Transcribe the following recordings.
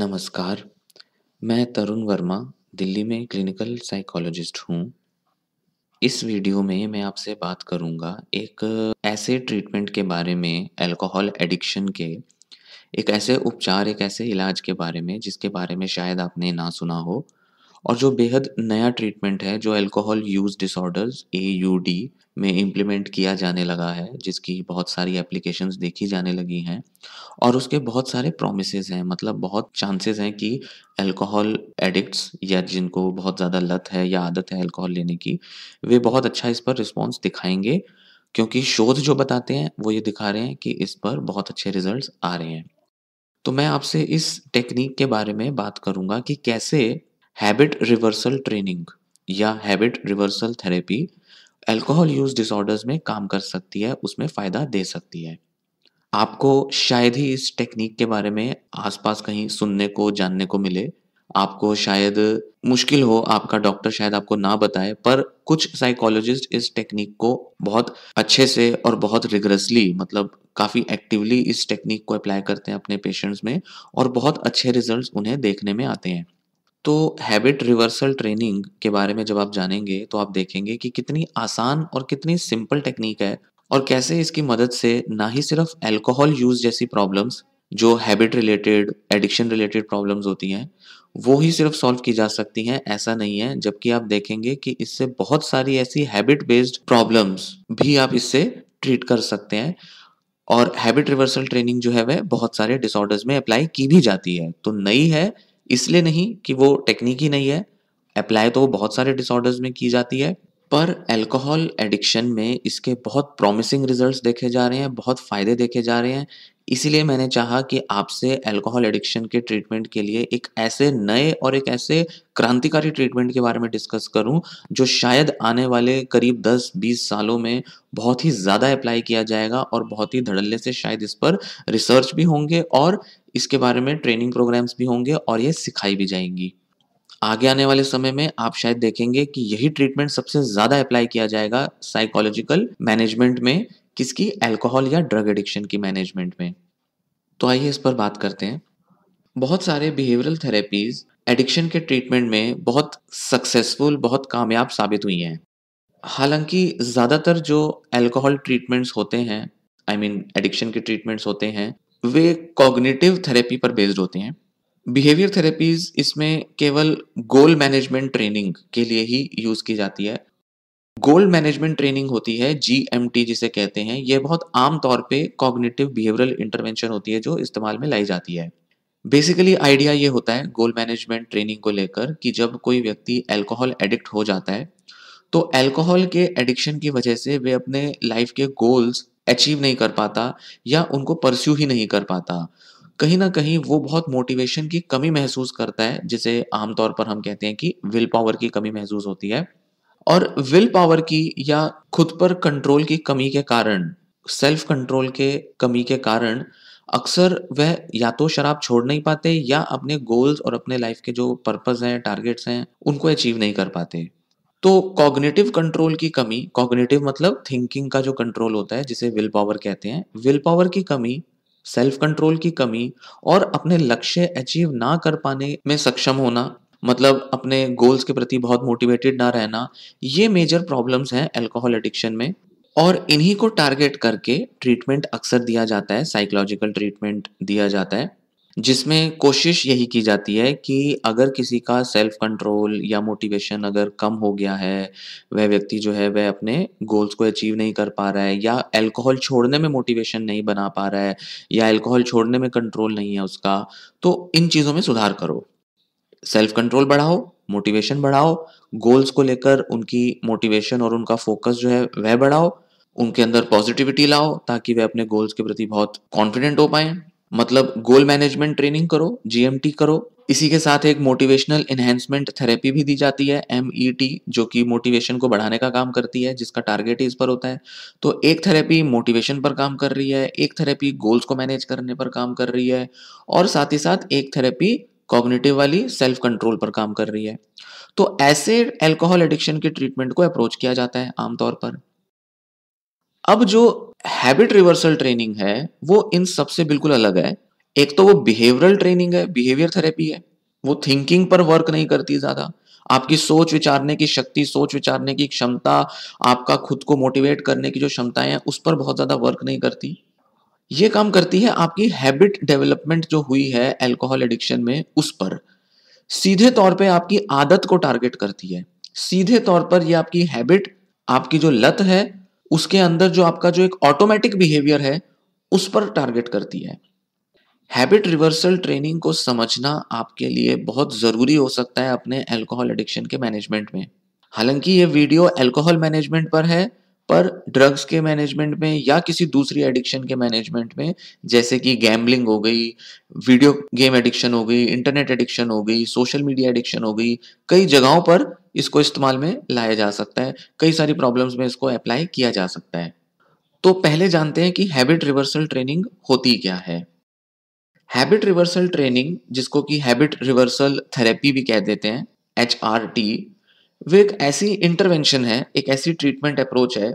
नमस्कार मैं तरुण वर्मा दिल्ली में क्लिनिकल साइकोलॉजिस्ट हूँ इस वीडियो में मैं आपसे बात करूँगा एक ऐसे ट्रीटमेंट के बारे में अल्कोहल एडिक्शन के एक ऐसे उपचार एक ऐसे इलाज के बारे में जिसके बारे में शायद आपने ना सुना हो और जो बेहद नया ट्रीटमेंट है जो alcohol use disorders A U D में इम्प्लीमेंट किया जाने लगा है जिसकी बहुत सारी एप्लीकेशंस देखी जाने लगी हैं और उसके बहुत सारे प्रोमिस हैं मतलब बहुत चांसेस हैं कि अल्कोहल एडिक्ट्स या जिनको बहुत ज़्यादा लत है या आदत है अल्कोहल लेने की वे बहुत अच्छा इस पर रिस्पॉन्स दिखाएंगे क्योंकि शोध जो बताते हैं वो ये दिखा रहे हैं कि इस पर बहुत अच्छे रिजल्ट आ रहे हैं तो मैं आपसे इस टेक्निक के बारे में बात करूंगा कि कैसे हैबिट रिवर्सल ट्रेनिंग या habit reversal therapy alcohol use disorders में काम कर सकती है उसमें फ़ायदा दे सकती है आपको शायद ही इस टेक्निक के बारे में आसपास कहीं सुनने को जानने को मिले आपको शायद मुश्किल हो आपका डॉक्टर शायद आपको ना बताए पर कुछ साइकोलॉजिस्ट इस टेक्निक को बहुत अच्छे से और बहुत रिगरसली मतलब काफ़ी एक्टिवली इस टेक्निक को अप्लाई करते हैं अपने पेशेंट्स में और बहुत अच्छे रिजल्ट्स उन्हें देखने में आते हैं तो हैबिट रिवर्सल ट्रेनिंग के बारे में जब आप जानेंगे तो आप देखेंगे कि कितनी आसान और कितनी सिंपल टेक्निक है और कैसे इसकी मदद से ना ही सिर्फ अल्कोहल यूज जैसी प्रॉब्लम्स जो habit related addiction related problems होती हैं वो ही सिर्फ सॉल्व की जा सकती हैं ऐसा नहीं है जबकि आप देखेंगे कि इससे बहुत सारी ऐसी हैबिट बेस्ड प्रॉब्लम्स भी आप इससे ट्रीट कर सकते हैं और हैबिट रिवर्सल ट्रेनिंग जो है वह बहुत सारे डिसऑर्डर्स में अप्लाई की भी जाती है तो नई है इसलिए नहीं कि वो टेक्निक ही नहीं है अप्लाई तो बहुत सारे डिसऑर्डर्स में की जाती है पर अल्कोहल एडिक्शन में इसके बहुत प्रॉमिसिंग रिजल्ट्स देखे जा रहे हैं बहुत फ़ायदे देखे जा रहे हैं इसीलिए मैंने चाहा कि आपसे अल्कोहल एडिक्शन के ट्रीटमेंट के लिए एक ऐसे नए और एक ऐसे क्रांतिकारी ट्रीटमेंट के बारे में डिस्कस करूं जो शायद आने वाले करीब 10-20 सालों में बहुत ही ज़्यादा अप्लाई किया जाएगा और बहुत ही धड़ल्ले से शायद इस पर रिसर्च भी होंगे और इसके बारे में ट्रेनिंग प्रोग्राम्स भी होंगे और ये सिखाई भी जाएंगी आगे आने वाले समय में आप शायद देखेंगे कि यही ट्रीटमेंट सबसे ज्यादा अप्लाई किया जाएगा साइकोलॉजिकल मैनेजमेंट में किसकी अल्कोहल या ड्रग एडिक्शन की मैनेजमेंट में तो आइए इस पर बात करते हैं बहुत सारे बिहेवियरल थेरेपीज एडिक्शन के ट्रीटमेंट में बहुत सक्सेसफुल बहुत कामयाब साबित हुई हैं हालांकि ज़्यादातर जो अल्कोहल ट्रीटमेंट्स होते हैं आई मीन एडिक्शन के ट्रीटमेंट्स होते हैं वे कॉग्निटिव थेरेपी पर बेस्ड होते हैं बिहेवियर थेरेपीज इसमें केवल गोल मैनेजमेंट ट्रेनिंग के लिए ही यूज की जाती है गोल मैनेजमेंट ट्रेनिंग होती है जी जिसे कहते हैं यह बहुत आम तौर पे कॉग्निटिव बिहेवियरल इंटरवेंशन होती है जो इस्तेमाल में लाई जाती है बेसिकली आइडिया ये होता है गोल मैनेजमेंट ट्रेनिंग को लेकर कि जब कोई व्यक्ति अल्कोहल एडिक्ट हो जाता है तो अल्कोहल के एडिक्शन की वजह से वे अपने लाइफ के गोल्स अचीव नहीं कर पाता या उनको परस्यू ही नहीं कर पाता कहीं ना कहीं वो बहुत मोटिवेशन की कमी महसूस करता है जिसे आमतौर पर हम कहते हैं कि विल पावर की कमी महसूस होती है और विल पावर की या खुद पर कंट्रोल की कमी के कारण सेल्फ कंट्रोल के कमी के कारण अक्सर वह या तो शराब छोड़ नहीं पाते या अपने गोल्स और अपने लाइफ के जो पर्पज हैं टारगेट्स हैं उनको अचीव नहीं कर पाते तो कॉग्निटिव कंट्रोल की कमी कॉग्निटिव मतलब थिंकिंग का जो कंट्रोल होता है जिसे विल पावर कहते हैं विल पावर की कमी सेल्फ कंट्रोल की कमी और अपने लक्ष्य अचीव ना कर पाने में सक्षम होना मतलब अपने गोल्स के प्रति बहुत मोटिवेटेड ना रहना ये मेजर प्रॉब्लम्स हैं अल्कोहल एडिक्शन में और इन्हीं को टारगेट करके ट्रीटमेंट अक्सर दिया जाता है साइकोलॉजिकल ट्रीटमेंट दिया जाता है जिसमें कोशिश यही की जाती है कि अगर किसी का सेल्फ कंट्रोल या मोटिवेशन अगर कम हो गया है वह व्यक्ति जो है वह अपने गोल्स को अचीव नहीं कर पा रहा है या अल्कोहल छोड़ने में मोटिवेशन नहीं बना पा रहा है या अल्कोहल छोड़ने में कंट्रोल नहीं है उसका तो इन चीज़ों में सुधार करो सेल्फ कंट्रोल बढ़ाओ मोटिवेशन बढ़ाओ गोल्स को लेकर उनकी मोटिवेशन और उनका फोकस जो है वह बढ़ाओ उनके अंदर पॉजिटिविटी लाओ ताकि वे अपने गोल्स के प्रति बहुत कॉन्फिडेंट हो पाए मतलब गोल मैनेजमेंट ट्रेनिंग करो जीएमटी करो इसी के साथ एक मोटिवेशनल एनहेंसमेंट थेरेपी भी दी जाती है एम e जो कि मोटिवेशन को बढ़ाने का काम करती है जिसका टारगेट इस पर होता है तो एक थेरेपी मोटिवेशन पर काम कर रही है एक थेरेपी गोल्स को मैनेज करने पर काम कर रही है और साथ ही साथ एक थेरेपी कॉग्निटिव वाली सेल्फ कंट्रोल पर काम कर रही है तो ऐसे एल्कोहल एडिक्शन के ट्रीटमेंट को अप्रोच किया जाता है आमतौर पर अब जो हैबिट रिवर्सल ट्रेनिंग है वो इन सबसे बिल्कुल अलग है एक तो वो बिहेवियरल ट्रेनिंग है बिहेवियर थेरेपी है वो थिंकिंग पर वर्क नहीं करती ज्यादा आपकी सोच विचारने की शक्ति सोच विचारने की क्षमता आपका खुद को मोटिवेट करने की जो क्षमताएं हैं उस पर बहुत ज्यादा वर्क नहीं करती ये काम करती है आपकी हैबिट डेवलपमेंट जो हुई है एल्कोहल एडिक्शन में उस पर सीधे तौर पे आपकी आदत को टारगेट करती है सीधे तौर पर ये आपकी हैबिट आपकी जो लत है उसके अंदर जो आपका जो एक ऑटोमेटिक बिहेवियर है उस पर टारगेट करती है हैबिट रिवर्सल ट्रेनिंग को समझना आपके लिए बहुत ज़रूरी हो सकता है अपने अल्कोहल एडिक्शन के मैनेजमेंट में हालांकि ये वीडियो अल्कोहल मैनेजमेंट पर है पर ड्रग्स के मैनेजमेंट में या किसी दूसरी एडिक्शन के मैनेजमेंट में जैसे कि गैम्बलिंग हो गई वीडियो गेम एडिक्शन हो गई इंटरनेट एडिक्शन हो गई सोशल मीडिया एडिक्शन हो गई कई जगहों पर इसको इस्तेमाल में लाया जा सकता है कई सारी प्रॉब्लम्स में इसको अप्लाई किया जा सकता है तो पहले जानते हैं कि हैबिट रिवर्सल ट्रेनिंग होती क्या है हैबिट रिवर्सल ट्रेनिंग जिसको कि हैबिट रिवर्सल थेरेपी भी कह देते हैं एच आर टी वो एक ऐसी इंटरवेंशन है एक ऐसी ट्रीटमेंट अप्रोच है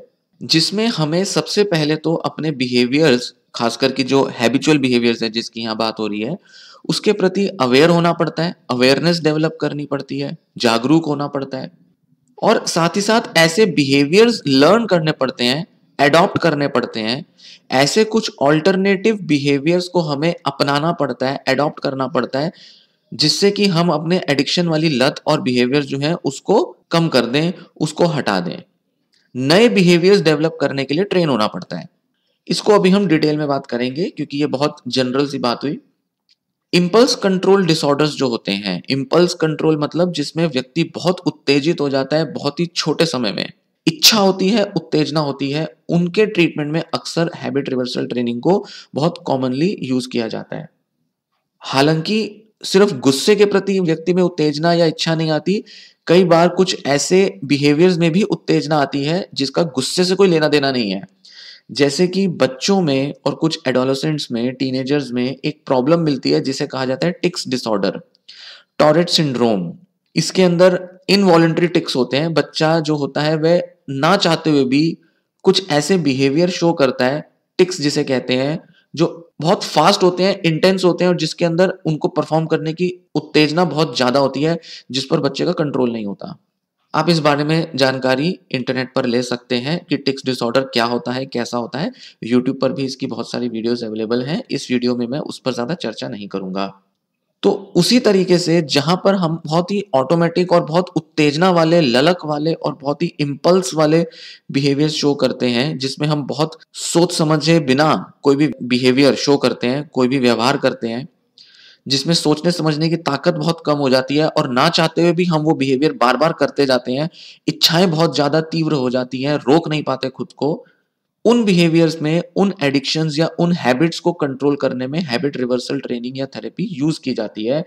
जिसमें हमें सबसे पहले तो अपने बिहेवियर्स खास करके जो हैबिचुअल बिहेवियर्स है जिसकी यहाँ बात हो रही है उसके प्रति अवेयर होना पड़ता है अवेयरनेस डेवलप करनी पड़ती है जागरूक होना पड़ता है और साथ ही साथ ऐसे बिहेवियर्स लर्न करने पड़ते हैं एडॉप्ट करने पड़ते हैं ऐसे कुछ ऑल्टरनेटिव बिहेवियर्स को हमें अपनाना पड़ता है एडॉप्ट करना पड़ता है जिससे कि हम अपने एडिक्शन वाली लत और बिहेवियर जो है उसको कम कर दें उसको हटा दें नए बिहेवियर्स डेवलप करने के लिए ट्रेन होना पड़ता है इसको अभी हम डिटेल में बात करेंगे क्योंकि ये बहुत जनरल सी बात हुई इम्पल्स कंट्रोल डिसऑर्डर्स जो होते हैं इम्पल्स कंट्रोल मतलब जिसमें व्यक्ति बहुत उत्तेजित हो जाता है बहुत ही छोटे समय में इच्छा होती है उत्तेजना होती है उनके ट्रीटमेंट में अक्सर हैबिट रिवर्सल ट्रेनिंग को बहुत कॉमनली यूज किया जाता है हालांकि सिर्फ गुस्से के प्रति व्यक्ति में उत्तेजना या इच्छा नहीं आती कई बार कुछ ऐसे बिहेवियर्स में भी उत्तेजना आती है जिसका गुस्से से कोई लेना देना नहीं है जैसे कि बच्चों में और कुछ एडोलोसेंट्स में टीनेजर्स में एक प्रॉब्लम मिलती है जिसे कहा जाता है टिक्स डिसऑर्डर टॉरेट सिंड्रोम इसके अंदर इनवॉलेंट्री टिक्स होते हैं बच्चा जो होता है वह ना चाहते हुए भी कुछ ऐसे बिहेवियर शो करता है टिक्स जिसे कहते हैं जो बहुत फास्ट होते हैं इंटेंस होते हैं और जिसके अंदर उनको परफॉर्म करने की उत्तेजना बहुत ज्यादा होती है जिस पर बच्चे का कंट्रोल नहीं होता आप इस बारे में जानकारी इंटरनेट पर ले सकते हैं कि टिक्स डिसऑर्डर क्या होता है कैसा होता है यूट्यूब पर भी इसकी बहुत सारी वीडियोस अवेलेबल हैं इस वीडियो में मैं उस पर ज़्यादा चर्चा नहीं करूंगा तो उसी तरीके से जहां पर हम बहुत ही ऑटोमेटिक और बहुत उत्तेजना वाले ललक वाले और बहुत ही इम्पल्स वाले बिहेवियर शो करते हैं जिसमें हम बहुत सोच समझे बिना कोई भी बिहेवियर शो करते हैं कोई भी व्यवहार करते हैं जिसमें सोचने समझने की ताकत बहुत कम हो जाती है और ना चाहते हुए भी हम वो बिहेवियर बार बार करते जाते हैं इच्छाएं बहुत ज्यादा तीव्र हो जाती हैं रोक नहीं पाते खुद को उन बिहेवियर्स में उन एडिक्शन या उन हैबिट्स को कंट्रोल करने में हैबिट रिवर्सल ट्रेनिंग या थेरेपी यूज की जाती है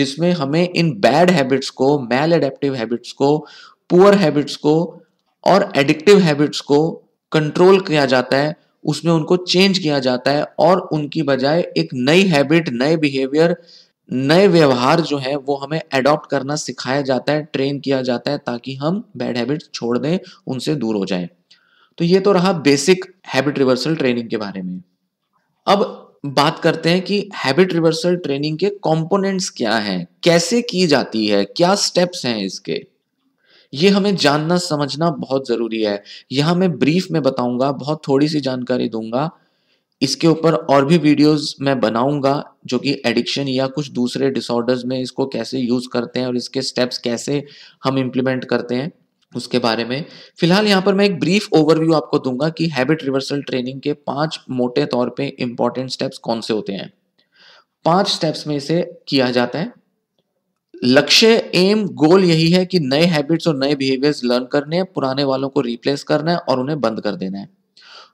जिसमें हमें इन बैड हैबिट्स को मेल एडेप्टिव हैबिट्स को पुअर हैबिट्स को और एडिक्टिव हैबिट्स को कंट्रोल किया जाता है उसमें उनको चेंज किया जाता है और उनकी बजाय एक नई हैबिट नए बिहेवियर नए व्यवहार जो है वो हमें एडॉप्ट करना सिखाया जाता है ट्रेन किया जाता है ताकि हम बैड हैबिट छोड़ दें उनसे दूर हो जाएं तो ये तो रहा बेसिक हैबिट रिवर्सल ट्रेनिंग के बारे में अब बात करते हैं कि हैबिट रिवर्सल ट्रेनिंग के कंपोनेंट्स क्या हैं कैसे की जाती है क्या स्टेप्स हैं इसके ये हमें जानना समझना बहुत ज़रूरी है यहां मैं ब्रीफ में बताऊंगा बहुत थोड़ी सी जानकारी दूंगा इसके ऊपर और भी वीडियोस मैं बनाऊंगा जो कि एडिक्शन या कुछ दूसरे डिसऑर्डर्स में इसको कैसे यूज़ करते हैं और इसके स्टेप्स कैसे हम इम्प्लीमेंट करते हैं उसके बारे में फिलहाल यहाँ पर मैं एक ब्रीफ ओवरव्यू आपको दूंगा कि हैबिट रिवर्सल ट्रेनिंग के पांच मोटे तौर पे इंपॉर्टेंट स्टेप्स कौन से होते हैं पांच स्टेप्स में इसे किया जाता है लक्ष्य एम गोल यही है कि नए हैबिट्स और नए बिहेवियर्स लर्न करने हैं पुराने वालों को रिप्लेस करना है और उन्हें बंद कर देना है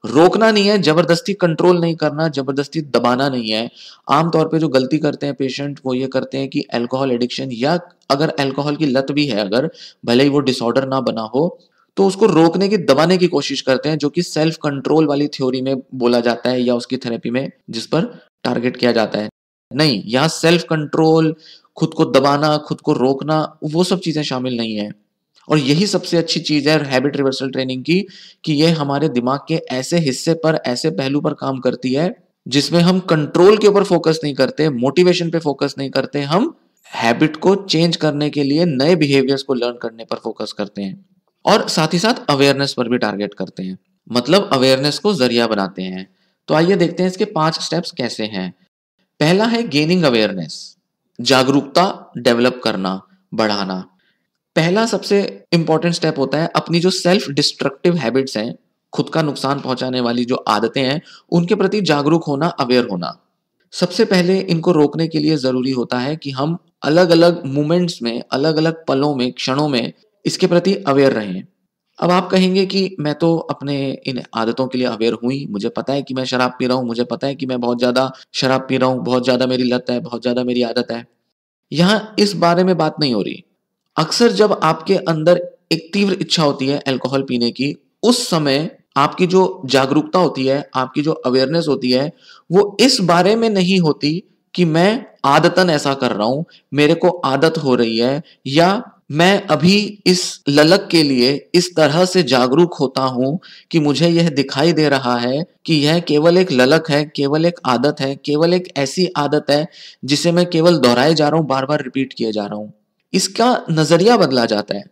रोकना नहीं है जबरदस्ती कंट्रोल नहीं करना जबरदस्ती दबाना नहीं है आमतौर पे जो गलती करते हैं पेशेंट वो ये करते हैं कि अल्कोहल एडिक्शन या अगर अल्कोहल की लत भी है अगर भले ही वो डिसऑर्डर ना बना हो तो उसको रोकने की दबाने की कोशिश करते हैं जो कि सेल्फ कंट्रोल वाली थ्योरी में बोला जाता है या उसकी थेरेपी में जिस पर टारगेट किया जाता है नहीं यहाँ सेल्फ कंट्रोल खुद को दबाना खुद को रोकना वो सब चीजें शामिल नहीं है और यही सबसे अच्छी चीज है हैबिट रिवर्सल ट्रेनिंग की कि ये हमारे दिमाग के ऐसे हिस्से पर ऐसे पहलू पर काम करती है जिसमें हम कंट्रोल के ऊपर फोकस नहीं करते मोटिवेशन पे फोकस नहीं करते हम हैबिट को चेंज करने के लिए नए बिहेवियर्स को लर्न करने पर फोकस करते हैं और साथ ही साथ अवेयरनेस पर भी टारगेट करते हैं मतलब अवेयरनेस को जरिया बनाते हैं तो आइए देखते हैं इसके पांच स्टेप्स कैसे हैं पहला है गेनिंग अवेयरनेस जागरूकता डेवलप करना बढ़ाना पहला सबसे इंपॉर्टेंट स्टेप होता है अपनी जो सेल्फ डिस्ट्रक्टिव हैबिट्स हैं खुद का नुकसान पहुंचाने वाली जो आदतें हैं उनके प्रति जागरूक होना अवेयर होना सबसे पहले इनको रोकने के लिए जरूरी होता है कि हम अलग अलग मोमेंट्स में अलग अलग पलों में क्षणों में इसके प्रति अवेयर रहें अब आप कहेंगे कि मैं तो अपने इन आदतों के लिए अवेयर हुई मुझे पता है कि मैं शराब पी रहा हूं मुझे पता है कि मैं बहुत ज़्यादा शराब पी रहा हूँ बहुत ज़्यादा मेरी लत है बहुत ज़्यादा मेरी आदत है यहां इस बारे में बात नहीं हो रही अक्सर जब आपके अंदर एक तीव्र इच्छा होती है अल्कोहल पीने की उस समय आपकी जो जागरूकता होती है आपकी जो अवेयरनेस होती है वो इस बारे में नहीं होती कि मैं आदतन ऐसा कर रहा हूं मेरे को आदत हो रही है या मैं अभी इस ललक के लिए इस तरह से जागरूक होता हूं कि मुझे यह दिखाई दे रहा है कि यह केवल एक ललक है केवल एक आदत है केवल एक ऐसी आदत है जिसे मैं केवल दोहराए जा रहा हूं बार बार रिपीट किए जा रहा हूं इसका नजरिया बदला जाता है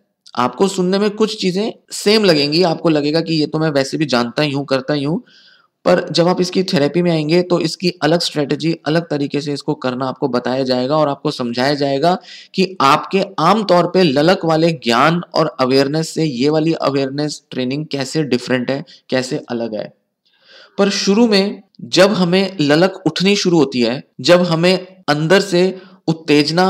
आपको सुनने में कुछ चीजें सेम लगेंगी आपको लगेगा कि ये तो मैं वैसे भी जानता ही हूं करता ही हूं पर जब आप इसकी थेरेपी में आएंगे तो इसकी अलग स्ट्रेटजी अलग तरीके से इसको करना आपको बताया जाएगा और आपको समझाया जाएगा कि आपके आम तौर पे ललक वाले ज्ञान और अवेयरनेस से ये वाली अवेयरनेस ट्रेनिंग कैसे डिफरेंट है कैसे अलग है पर शुरू में जब हमें ललक उठनी शुरू होती है जब हमें अंदर से उत्तेजना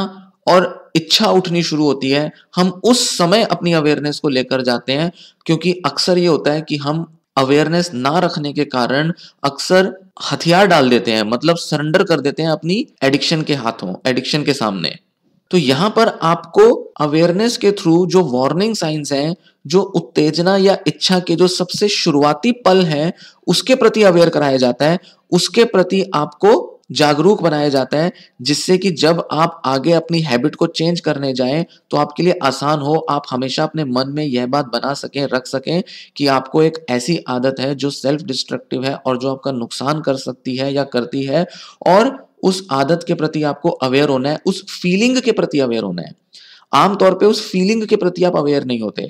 और इच्छा उठनी शुरू होती है हम उस समय अपनी अवेयरनेस को लेकर जाते हैं क्योंकि अक्सर ये होता है कि हम अवेयरनेस ना रखने के कारण अक्सर हथियार डाल देते हैं मतलब सरेंडर कर देते हैं अपनी एडिक्शन के हाथों एडिक्शन के सामने तो यहां पर आपको अवेयरनेस के थ्रू जो वार्निंग साइंस हैं जो उत्तेजना या इच्छा के जो सबसे शुरुआती पल हैं उसके प्रति अवेयर कराया जाता है उसके प्रति आपको जागरूक बनाया जाता है जिससे कि जब आप आगे अपनी हैबिट को चेंज करने जाएं तो आपके लिए आसान हो आप हमेशा अपने मन में यह बात बना सकें रख सकें कि आपको एक ऐसी आदत है जो सेल्फ डिस्ट्रक्टिव है और जो आपका नुकसान कर सकती है या करती है और उस आदत के प्रति आपको अवेयर होना है उस फीलिंग के प्रति अवेयर होना है आमतौर पर उस फीलिंग के प्रति आप अवेयर नहीं होते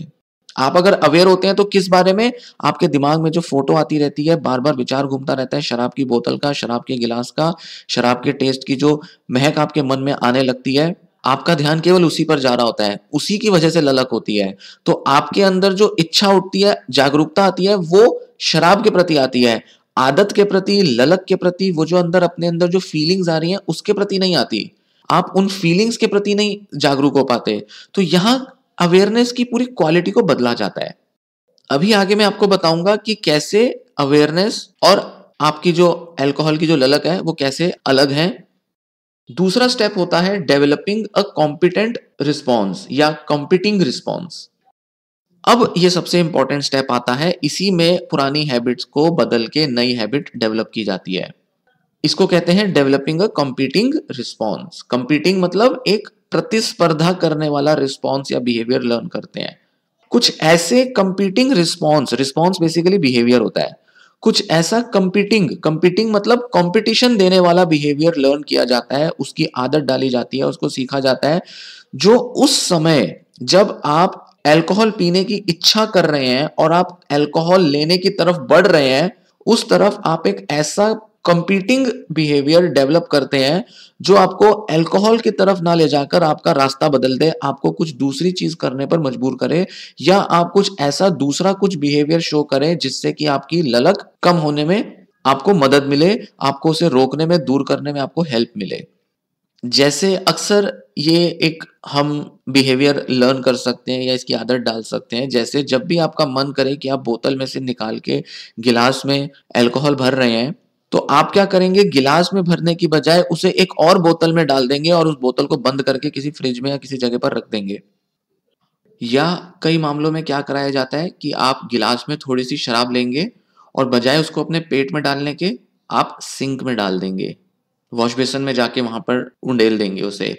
आप अगर अवेयर होते हैं तो किस बारे में आपके दिमाग में जो फोटो आती रहती है बार बार विचार घूमता रहता है शराब की बोतल का शराब के गिलास का शराब के टेस्ट की जो महक आपके मन में आने लगती है आपका ध्यान केवल उसी पर जा रहा होता है उसी की वजह से ललक होती है तो आपके अंदर जो इच्छा उठती है जागरूकता आती है वो शराब के प्रति आती है आदत के प्रति ललक के प्रति वो जो अंदर अपने अंदर जो फीलिंग्स आ रही हैं उसके प्रति नहीं आती आप उन फीलिंग्स के प्रति नहीं जागरूक हो पाते तो यहाँ अवेयरनेस की पूरी क्वालिटी को बदला जाता है अभी आगे मैं आपको बताऊंगा कि कैसे अवेयरनेस और आपकी जो अल्कोहल की जो ललक है वो कैसे अलग है दूसरा स्टेप होता है डेवलपिंग अ कॉम्पिटेंट रिस्पॉन्स या कॉम्पिटिंग रिस्पॉन्स अब ये सबसे इंपॉर्टेंट स्टेप आता है इसी में पुरानी हैबिट्स को बदल के नई हैबिट डेवलप की जाती है इसको कहते हैं developing a competing response competing मतलब एक प्रतिस्पर्धा करने वाला रिस्पॉन्स या बिहेवियर लर्न करते हैं कुछ ऐसे competing response response basically behaviour होता है कुछ ऐसा कंपीटिंग कंपीटिंग मतलब कंपटीशन देने वाला बिहेवियर लर्न किया जाता है उसकी आदत डाली जाती है उसको सीखा जाता है जो उस समय जब आप अल्कोहल पीने की इच्छा कर रहे हैं और आप अल्कोहल लेने की तरफ बढ़ रहे हैं उस तरफ आप एक ऐसा कंपीटिंग बिहेवियर डेवलप करते हैं जो आपको अल्कोहल की तरफ ना ले जाकर आपका रास्ता बदल दे आपको कुछ दूसरी चीज करने पर मजबूर करे या आप कुछ ऐसा दूसरा कुछ बिहेवियर शो करें जिससे कि आपकी ललक कम होने में आपको मदद मिले आपको उसे रोकने में दूर करने में आपको हेल्प मिले जैसे अक्सर ये एक हम बिहेवियर लर्न कर सकते हैं या इसकी आदत डाल सकते हैं जैसे जब भी आपका मन करे कि आप बोतल में से निकाल के गिलास में अल्कोहल भर रहे हैं तो आप क्या करेंगे गिलास में भरने की बजाय उसे एक और बोतल में डाल देंगे और उस बोतल को बंद करके किसी फ्रिज में या किसी जगह पर रख देंगे या कई मामलों में क्या कराया जाता है कि आप गिलास में थोड़ी सी शराब लेंगे और बजाय उसको अपने पेट में डालने के आप सिंक में डाल देंगे वॉश बेसन में जाके वहां पर उंडेल देंगे उसे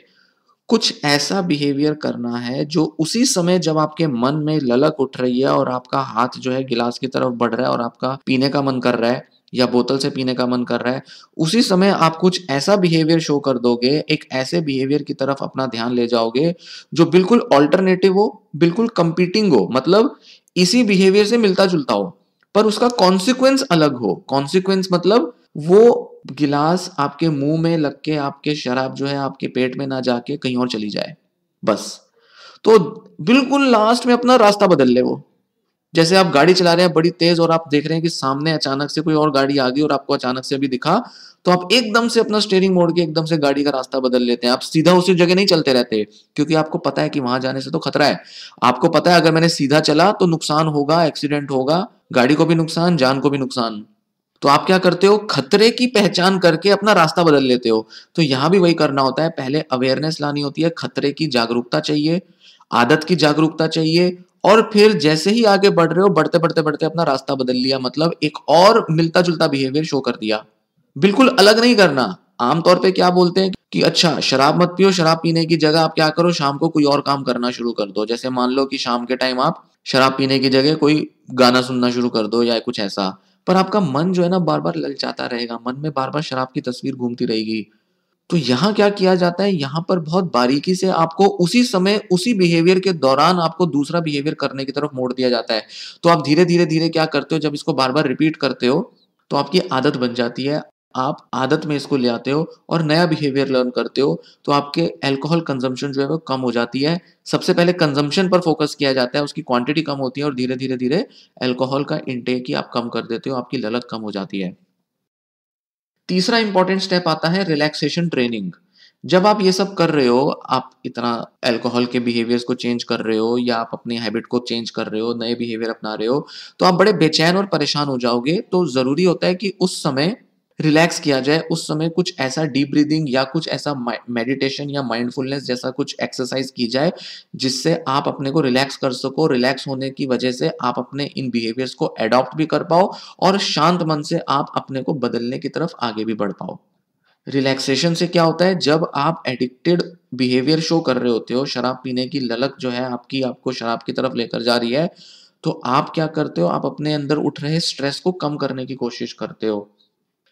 कुछ ऐसा बिहेवियर करना है जो उसी समय जब आपके मन में ललक उठ रही है और आपका हाथ जो है गिलास की तरफ बढ़ रहा है और आपका पीने का मन कर रहा है या बोतल से पीने का मन कर रहा है उसी समय आप कुछ ऐसा बिहेवियर शो कर दोगे एक ऐसे बिहेवियर की तरफ अपना ध्यान ले जाओगे जो बिल्कुल ऑल्टरनेटिव हो बिल्कुल कंपीटिंग हो मतलब इसी बिहेवियर से मिलता जुलता हो पर उसका कॉन्सिक्वेंस अलग हो कॉन्सिक्वेंस मतलब वो गिलास आपके मुंह में लग के आपके शराब जो है आपके पेट में ना जाके कहीं और चली जाए बस तो बिल्कुल लास्ट में अपना रास्ता बदल ले वो जैसे आप गाड़ी चला रहे हैं बड़ी तेज और आप देख रहे हैं कि सामने अचानक से कोई और गाड़ी आ गई और आपको अचानक से अभी दिखा तो आप एकदम से अपना स्टेयरिंग मोड़ के एकदम से गाड़ी का रास्ता बदल लेते हैं आप सीधा उसी जगह नहीं चलते रहते क्योंकि आपको पता है कि वहां जाने से तो खतरा है आपको पता है अगर मैंने सीधा चला तो नुकसान होगा एक्सीडेंट होगा गाड़ी को भी नुकसान जान को भी नुकसान तो आप क्या करते हो खतरे की पहचान करके अपना रास्ता बदल लेते हो तो यहां भी वही करना होता है पहले अवेयरनेस लानी होती है खतरे की जागरूकता चाहिए आदत की जागरूकता चाहिए और फिर जैसे ही आगे बढ़ रहे हो बढ़ते बढ़ते बढ़ते अपना रास्ता बदल लिया मतलब एक और मिलता जुलता बिहेवियर शो कर दिया बिल्कुल अलग नहीं करना आमतौर पे क्या बोलते हैं कि अच्छा शराब मत पियो शराब पीने की जगह आप क्या करो शाम को कोई और काम करना शुरू कर दो जैसे मान लो कि शाम के टाइम आप शराब पीने की जगह कोई गाना सुनना शुरू कर दो या कुछ ऐसा पर आपका मन जो है ना बार बार ललचाता रहेगा मन में बार बार शराब की तस्वीर घूमती रहेगी तो यहाँ क्या किया जाता है यहाँ पर बहुत बारीकी से आपको उसी समय उसी बिहेवियर के दौरान आपको दूसरा बिहेवियर करने की तरफ मोड़ दिया जाता है तो आप धीरे धीरे धीरे क्या करते हो जब इसको बार बार रिपीट करते हो तो आपकी आदत बन जाती है आप आदत में इसको ले आते हो और नया बिहेवियर लर्न करते हो तो आपके अल्कोहल कंजम्पशन जो है वो कम हो जाती है सबसे पहले कंजम्पशन पर फोकस किया जाता है उसकी क्वांटिटी कम होती है और धीरे धीरे धीरे अल्कोहल का इनटेक ही आप कम कर देते हो आपकी ललक कम हो जाती है तीसरा इंपॉर्टेंट स्टेप आता है रिलैक्सेशन ट्रेनिंग जब आप ये सब कर रहे हो आप इतना अल्कोहल के बिहेवियर्स को चेंज कर रहे हो या आप अपनी हैबिट को चेंज कर रहे हो नए बिहेवियर अपना रहे हो तो आप बड़े बेचैन और परेशान हो जाओगे तो जरूरी होता है कि उस समय रिलैक्स किया जाए उस समय कुछ ऐसा डीप ब्रीदिंग या कुछ ऐसा मेडिटेशन या माइंडफुलनेस जैसा कुछ एक्सरसाइज की जाए जिससे आप अपने को रिलैक्स कर सको रिलैक्स होने की वजह से आप अपने इन बिहेवियर्स को एडॉप्ट भी कर पाओ और शांत मन से आप अपने को बदलने की तरफ आगे भी बढ़ पाओ रिलैक्सेशन से क्या होता है जब आप एडिक्टेड बिहेवियर शो कर रहे होते हो शराब पीने की ललक जो है आपकी आपको शराब की तरफ लेकर जा रही है तो आप क्या करते हो आप अपने अंदर उठ रहे स्ट्रेस को कम करने की कोशिश करते हो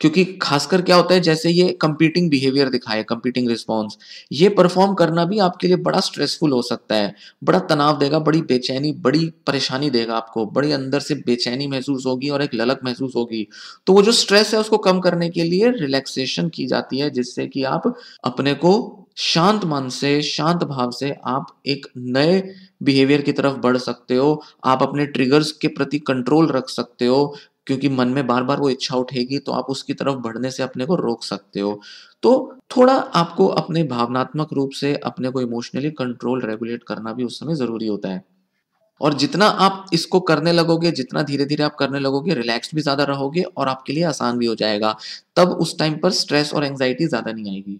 क्योंकि खासकर क्या होता है जैसे ये कंपीटिंग बिहेवियर दिखाए कंपीटिंग रिस्पॉन्स ये परफॉर्म करना भी आपके लिए बड़ा स्ट्रेसफुल हो सकता है बड़ा तनाव देगा बड़ी बेचैनी बड़ी परेशानी देगा आपको बड़ी अंदर से बेचैनी महसूस होगी और एक ललक महसूस होगी तो वो जो स्ट्रेस है उसको कम करने के लिए रिलैक्सेशन की जाती है जिससे कि आप अपने को शांत मन से शांत भाव से आप एक नए बिहेवियर की तरफ बढ़ सकते हो आप अपने ट्रिगर्स के प्रति कंट्रोल रख सकते हो क्योंकि मन में बार बार वो इच्छा उठेगी तो आप उसकी तरफ बढ़ने से अपने को रोक सकते हो तो थोड़ा आपको अपने भावनात्मक रूप से अपने को इमोशनली कंट्रोल रेगुलेट करना भी उस समय जरूरी होता है और जितना आप इसको करने लगोगे जितना धीरे धीरे आप करने लगोगे रिलैक्स भी ज्यादा रहोगे और आपके लिए आसान भी हो जाएगा तब उस टाइम पर स्ट्रेस और एंग्जाइटी ज्यादा नहीं आएगी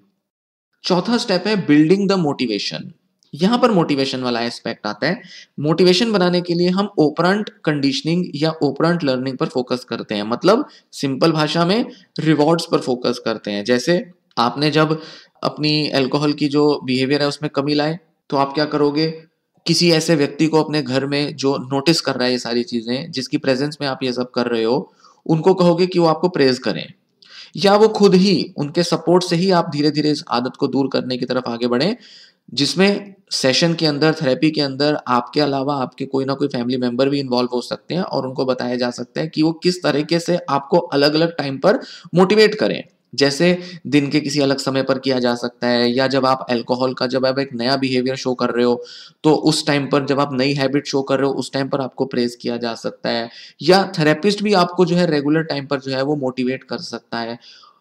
चौथा स्टेप है बिल्डिंग द मोटिवेशन यहां पर मोटिवेशन वाला एस्पेक्ट आता है मोटिवेशन बनाने के लिए हम ओपरंट कंडीशनिंग या ओपरंट लर्निंग पर फोकस करते हैं मतलब सिंपल भाषा में रिवॉर्ड्स पर फोकस करते हैं जैसे आपने जब अपनी एल्कोहल की जो बिहेवियर है उसमें कमी लाए तो आप क्या करोगे किसी ऐसे व्यक्ति को अपने घर में जो नोटिस कर रहा है ये सारी चीजें जिसकी प्रेजेंस में आप ये सब कर रहे हो उनको कहोगे कि वो आपको प्रेज करें या वो खुद ही उनके सपोर्ट से ही आप धीरे धीरे इस आदत को दूर करने की तरफ आगे बढ़े जिसमें सेशन के अंदर थेरेपी के अंदर आपके अलावा आपके कोई ना कोई फैमिली मेंबर भी इन्वॉल्व हो सकते हैं और उनको बताया जा सकता है कि वो किस तरीके से आपको अलग अलग टाइम पर मोटिवेट करें जैसे दिन के किसी अलग समय पर किया जा सकता है या जब आप अल्कोहल का जब आप एक नया बिहेवियर शो कर रहे हो तो उस टाइम पर जब आप नई हैबिट शो कर रहे हो उस टाइम पर आपको प्रेज किया जा सकता है या थेरेपिस्ट भी आपको जो है रेगुलर टाइम पर जो है वो मोटिवेट कर सकता है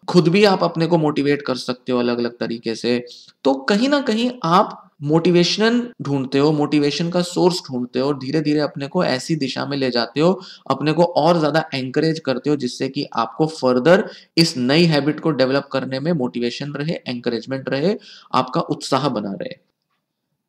खुद भी आप अपने को मोटिवेट कर सकते हो अलग अलग तरीके से तो कहीं ना कहीं आप मोटिवेशन ढूंढते हो मोटिवेशन का सोर्स ढूंढते हो और धीरे धीरे अपने को ऐसी दिशा में ले जाते हो अपने को और ज्यादा एंकरेज करते हो जिससे कि आपको फर्दर इस नई हैबिट को डेवलप करने में मोटिवेशन रहे एंकरेजमेंट रहे आपका उत्साह बना रहे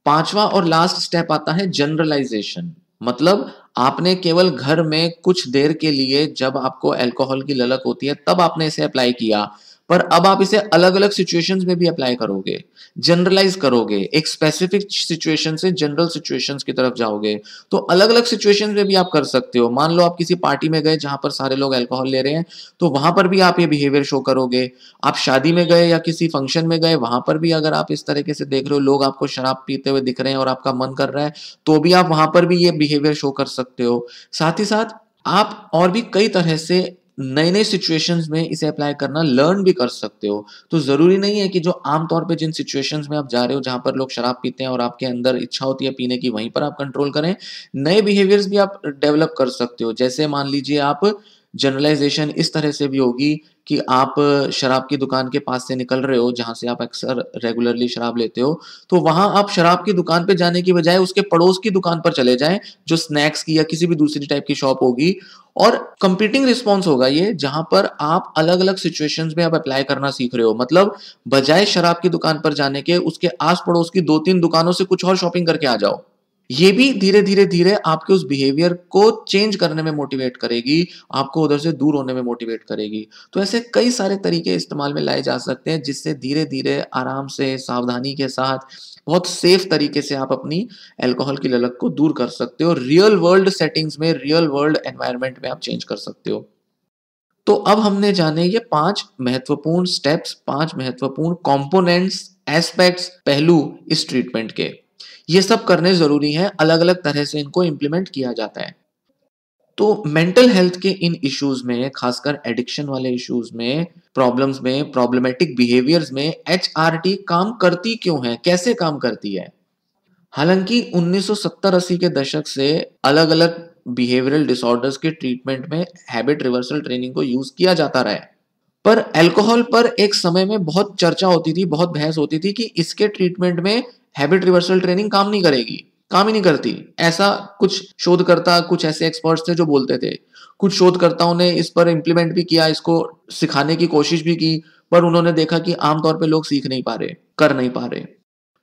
पांचवा और लास्ट स्टेप आता है जनरलाइजेशन मतलब आपने केवल घर में कुछ देर के लिए जब आपको अल्कोहल की ललक होती है तब आपने इसे अप्लाई किया पर अब आप इसे अलग अलग सिचुएशंस में भी अप्लाई करोगे जनरलाइज करोगे एक स्पेसिफिक सिचुएशन से जनरल सिचुएशंस की तरफ जाओगे तो अलग अलग सिचुएशन में भी आप कर सकते हो मान लो आप किसी पार्टी में गए जहां पर सारे लोग एल्कोहल ले रहे हैं तो वहां पर भी आप ये बिहेवियर शो करोगे आप शादी में गए या किसी फंक्शन में गए वहां पर भी अगर आप इस तरीके से देख रहे हो लोग आपको शराब पीते हुए दिख रहे हैं और आपका मन कर रहा है तो भी आप वहां पर भी ये बिहेवियर शो कर सकते हो साथ ही साथ आप और भी कई तरह से नए नए सिचुएशंस में इसे अप्लाई करना लर्न भी कर सकते हो तो ज़रूरी नहीं है कि जो आमतौर पे जिन सिचुएशंस में आप जा रहे हो जहां पर लोग शराब पीते हैं और आपके अंदर इच्छा होती है पीने की वहीं पर आप कंट्रोल करें नए बिहेवियर्स भी आप डेवलप कर सकते हो जैसे मान लीजिए आप जनरलाइजेशन इस तरह से भी होगी कि आप शराब की दुकान के पास से निकल रहे हो जहां से आप अक्सर रेगुलरली शराब लेते हो तो वहां आप शराब की दुकान पर जाने की बजाय उसके पड़ोस की दुकान पर चले जाएं जो स्नैक्स की या किसी भी दूसरी टाइप की शॉप होगी और कंपीटिंग रिस्पॉन्स होगा ये जहां पर आप अलग अलग सिचुएशन में आप अप्लाई करना सीख रहे हो मतलब बजाय शराब की दुकान पर जाने के उसके आस पड़ोस की दो तीन दुकानों से कुछ और शॉपिंग करके आ जाओ ये भी धीरे धीरे धीरे आपके उस बिहेवियर को चेंज करने में मोटिवेट करेगी आपको उधर से दूर होने में मोटिवेट करेगी तो ऐसे कई सारे तरीके इस्तेमाल में लाए जा सकते हैं जिससे धीरे धीरे आराम से सावधानी के साथ बहुत सेफ तरीके से आप अपनी एल्कोहल की ललक को दूर कर सकते हो रियल वर्ल्ड सेटिंग्स में रियल वर्ल्ड एनवायरमेंट में आप चेंज कर सकते हो तो अब हमने जाने ये पांच महत्वपूर्ण स्टेप्स पांच महत्वपूर्ण कॉम्पोनेंट्स एस्पेक्ट्स पहलू इस ट्रीटमेंट के ये सब करने ज़रूरी है अलग अलग तरह से इनको इम्प्लीमेंट किया जाता है तो मेंटल हेल्थ के इन इश्यूज में खासकर एडिक्शन वाले इश्यूज में प्रॉब्लम्स में प्रॉब्लमेटिक बिहेवियर्स में एच काम करती क्यों है कैसे काम करती है हालांकि 1970 सौ के दशक से अलग अलग बिहेवियरल डिसऑर्डर्स के ट्रीटमेंट में हैबिट रिवर्सल ट्रेनिंग को यूज किया जाता रहा है पर अल्कोहल पर एक समय में बहुत चर्चा होती थी बहुत बहस होती थी कि इसके ट्रीटमेंट में हैबिट रिवर्सल ट्रेनिंग काम नहीं करेगी काम ही नहीं करती ऐसा कुछ शोधकर्ता कुछ ऐसे एक्सपर्ट्स थे जो बोलते थे कुछ शोधकर्ताओं ने इस पर इम्प्लीमेंट भी किया इसको सिखाने की कोशिश भी की पर उन्होंने देखा कि आमतौर पर लोग सीख नहीं पा रहे कर नहीं पा रहे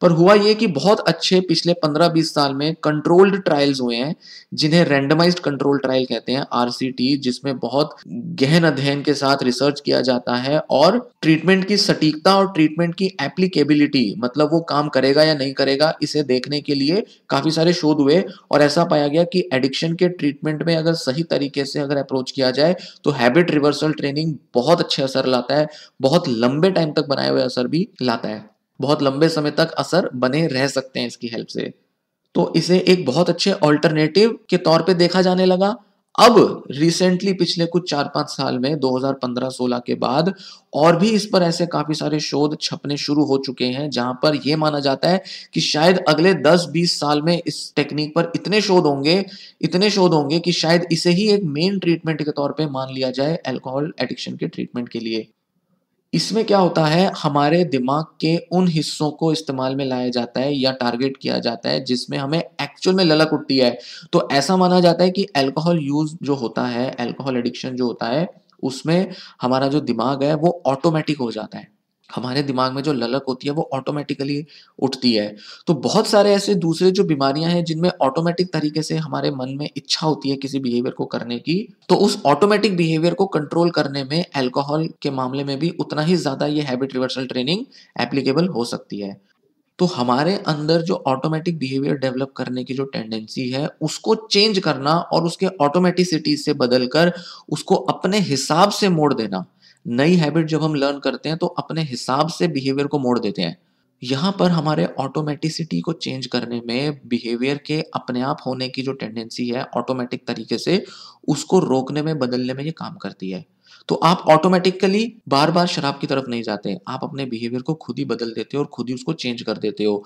पर हुआ ये कि बहुत अच्छे पिछले 15-20 साल में कंट्रोल्ड ट्रायल्स हुए हैं जिन्हें रेंडमाइज्ड कंट्रोल ट्रायल कहते हैं आरसीटी जिसमें बहुत गहन अध्ययन के साथ रिसर्च किया जाता है और ट्रीटमेंट की सटीकता और ट्रीटमेंट की एप्लीकेबिलिटी मतलब वो काम करेगा या नहीं करेगा इसे देखने के लिए काफी सारे शोध हुए और ऐसा पाया गया कि एडिक्शन के ट्रीटमेंट में अगर सही तरीके से अगर अप्रोच किया जाए तो हैबिट रिवर्सल ट्रेनिंग बहुत अच्छे असर लाता है बहुत लंबे टाइम तक बनाए हुए असर भी लाता है बहुत लंबे समय तक असर बने रह सकते हैं इसकी हेल्प से तो इसे एक बहुत अच्छे ऑल्टरनेटिव के तौर पे देखा जाने लगा अब रिसेंटली पिछले कुछ चार पांच साल में 2015-16 के बाद और भी इस पर ऐसे काफी सारे शोध छपने शुरू हो चुके हैं जहां पर यह माना जाता है कि शायद अगले 10-20 साल में इस टेक्निक पर इतने शोध होंगे इतने शोध होंगे कि शायद इसे ही एक मेन ट्रीटमेंट के तौर पे मान लिया जाए अल्कोहल एडिक्शन के ट्रीटमेंट के लिए इसमें क्या होता है हमारे दिमाग के उन हिस्सों को इस्तेमाल में लाया जाता है या टारगेट किया जाता है जिसमें हमें एक्चुअल में ललक उठती है तो ऐसा माना जाता है कि अल्कोहल यूज जो होता है अल्कोहल एडिक्शन जो होता है उसमें हमारा जो दिमाग है वो ऑटोमेटिक हो जाता है हमारे दिमाग में जो ललक होती है वो ऑटोमेटिकली उठती है तो बहुत सारे ऐसे दूसरे जो बीमारियां हैं जिनमें ऑटोमेटिक तरीके से हमारे मन में इच्छा होती है किसी बिहेवियर को करने की तो उस ऑटोमेटिक बिहेवियर को कंट्रोल करने में एल्कोहल के मामले में भी उतना ही ज्यादा ये हैबिट रिवर्सल ट्रेनिंग एप्लीकेबल हो सकती है तो हमारे अंदर जो ऑटोमेटिक बिहेवियर डेवलप करने की जो टेंडेंसी है उसको चेंज करना और उसके ऑटोमेटिसिटी से बदलकर उसको अपने हिसाब से मोड़ देना नई हैबिट जब हम लर्न करते हैं तो अपने हिसाब से बिहेवियर को मोड़ देते हैं यहाँ पर हमारे ऑटोमेटिसिटी को चेंज करने में बिहेवियर के अपने आप होने की जो टेंडेंसी है ऑटोमेटिक तरीके से उसको रोकने में बदलने में ये काम करती है तो आप ऑटोमेटिकली बार बार शराब की तरफ नहीं जाते आप अपने बिहेवियर को खुद ही बदल देते हो और खुद ही उसको चेंज कर देते हो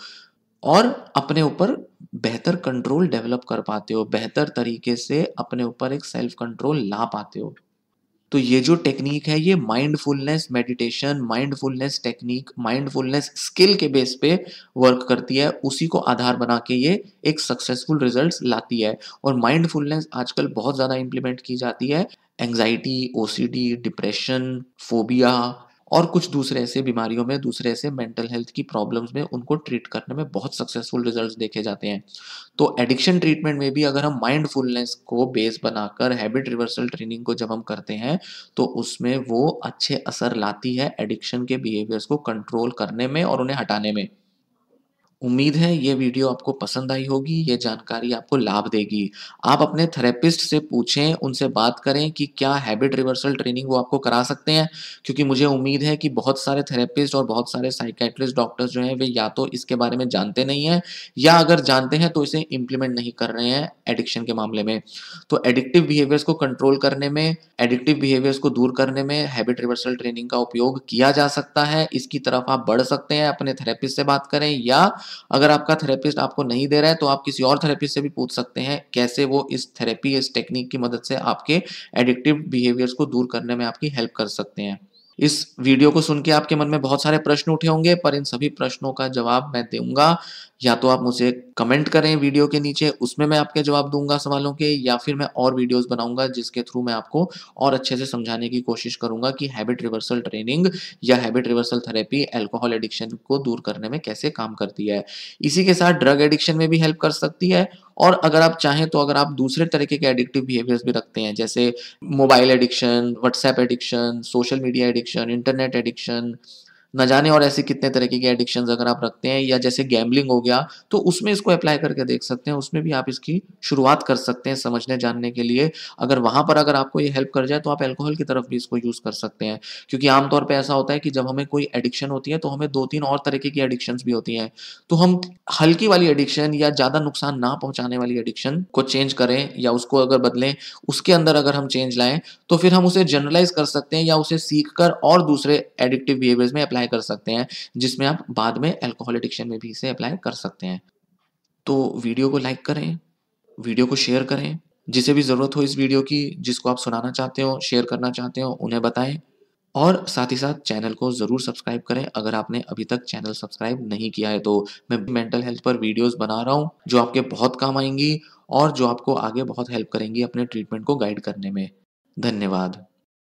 और अपने ऊपर बेहतर कंट्रोल डेवलप कर पाते हो बेहतर तरीके से अपने ऊपर एक सेल्फ कंट्रोल ला पाते हो तो ये जो टेक्निक है ये mindfulness meditation mindfulness technique mindfulness skill के बेस पे वर्क करती है उसी को आधार बना के ये एक सक्सेसफुल रिजल्ट्स लाती है और माइंडफुलनेस आजकल बहुत ज़्यादा इंप्लीमेंट की जाती है एंजाइटी ओसीडी डिप्रेशन फोबिया और कुछ दूसरे ऐसे बीमारियों में दूसरे ऐसे मेंटल हेल्थ की प्रॉब्लम्स में उनको ट्रीट करने में बहुत सक्सेसफुल रिजल्ट देखे जाते हैं तो एडिक्शन ट्रीटमेंट में भी अगर हम माइंडफुलनेस को बेस बनाकर हैबिट रिवर्सल ट्रेनिंग को जब हम करते हैं तो उसमें वो अच्छे असर लाती है एडिक्शन के बिहेवियर्स को कंट्रोल करने में और उन्हें हटाने में उम्मीद है ये वीडियो आपको पसंद आई होगी ये जानकारी आपको लाभ देगी आप अपने थेरेपिस्ट से पूछें उनसे बात करें कि क्या हैबिट रिवर्सल ट्रेनिंग वो आपको करा सकते हैं क्योंकि मुझे उम्मीद है कि बहुत सारे थेरेपिस्ट और बहुत सारे साइकेट्रिस्ट डॉक्टर्स जो हैं वे या तो इसके बारे में जानते नहीं हैं या अगर जानते हैं तो इसे इम्प्लीमेंट नहीं कर रहे हैं एडिक्शन के मामले में तो एडिक्टिव बिहेवियर्स को कंट्रोल करने में एडिक्टिव बिहेवियर्स को दूर करने में हैबिट रिवर्सल ट्रेनिंग का उपयोग किया जा सकता है इसकी तरफ आप बढ़ सकते हैं अपने थेरेपिस्ट से बात करें या अगर आपका थेरेपिस्ट आपको नहीं दे रहा है तो आप किसी और थेरेपिस्ट से भी पूछ सकते हैं कैसे वो इस थेरेपी इस टेक्निक की मदद से आपके एडिक्टिव बिहेवियर्स को दूर करने में आपकी हेल्प कर सकते हैं इस वीडियो को सुन के आपके मन में बहुत सारे प्रश्न उठे होंगे पर इन सभी प्रश्नों का जवाब मैं दूंगा या तो आप मुझे कमेंट करें वीडियो के नीचे उसमें मैं आपके जवाब दूंगा सवालों के या फिर मैं और वीडियोस बनाऊंगा जिसके थ्रू मैं आपको और अच्छे से समझाने की कोशिश करूंगा कि हैबिट रिवर्सल ट्रेनिंग या habit reversal therapy alcohol addiction को दूर करने में कैसे काम करती है इसी के साथ ड्रग एडिक्शन में भी हेल्प कर सकती है और अगर आप चाहें तो अगर आप दूसरे तरीके के एडिक्टिव बिहेवियर्स भी रखते हैं जैसे mobile addiction WhatsApp addiction social media addiction internet addiction न जाने और ऐसे कितने तरीके के एडिक्शन अगर आप रखते हैं या जैसे गैम्बलिंग हो गया तो उसमें इसको अप्लाई करके देख सकते हैं उसमें भी आप इसकी शुरुआत कर सकते हैं समझने जानने के लिए अगर वहां पर अगर आपको ये हेल्प कर जाए तो आप एल्कोहल की तरफ भी इसको यूज़ कर सकते हैं क्योंकि आमतौर पर ऐसा होता है कि जब हमें कोई एडिक्शन होती है तो हमें दो तीन और तरीके की एडिक्शन भी होती है तो हम हल्की वाली एडिक्शन या ज़्यादा नुकसान ना पहुंचाने वाली एडिक्शन को चेंज करें या उसको अगर बदलें उसके अंदर अगर हम चेंज लाएं तो फिर हम उसे जनरलाइज कर सकते हैं या उसे सीख और दूसरे एडिक्टिव बिहेवियर्स में अप्लाई अप्लाई कर सकते हैं जिसमें आप बाद में एल्कोहल एडिक्शन में भी इसे अप्लाई कर सकते हैं तो वीडियो को लाइक करें वीडियो को शेयर करें जिसे भी ज़रूरत हो इस वीडियो की जिसको आप सुनाना चाहते हो शेयर करना चाहते हो उन्हें बताएं और साथ ही साथ चैनल को ज़रूर सब्सक्राइब करें अगर आपने अभी तक चैनल सब्सक्राइब नहीं किया है तो मैं मेंटल हेल्थ पर वीडियोस बना रहा हूँ जो आपके बहुत काम आएंगी और जो आपको आगे बहुत हेल्प करेंगी अपने ट्रीटमेंट को गाइड करने में धन्यवाद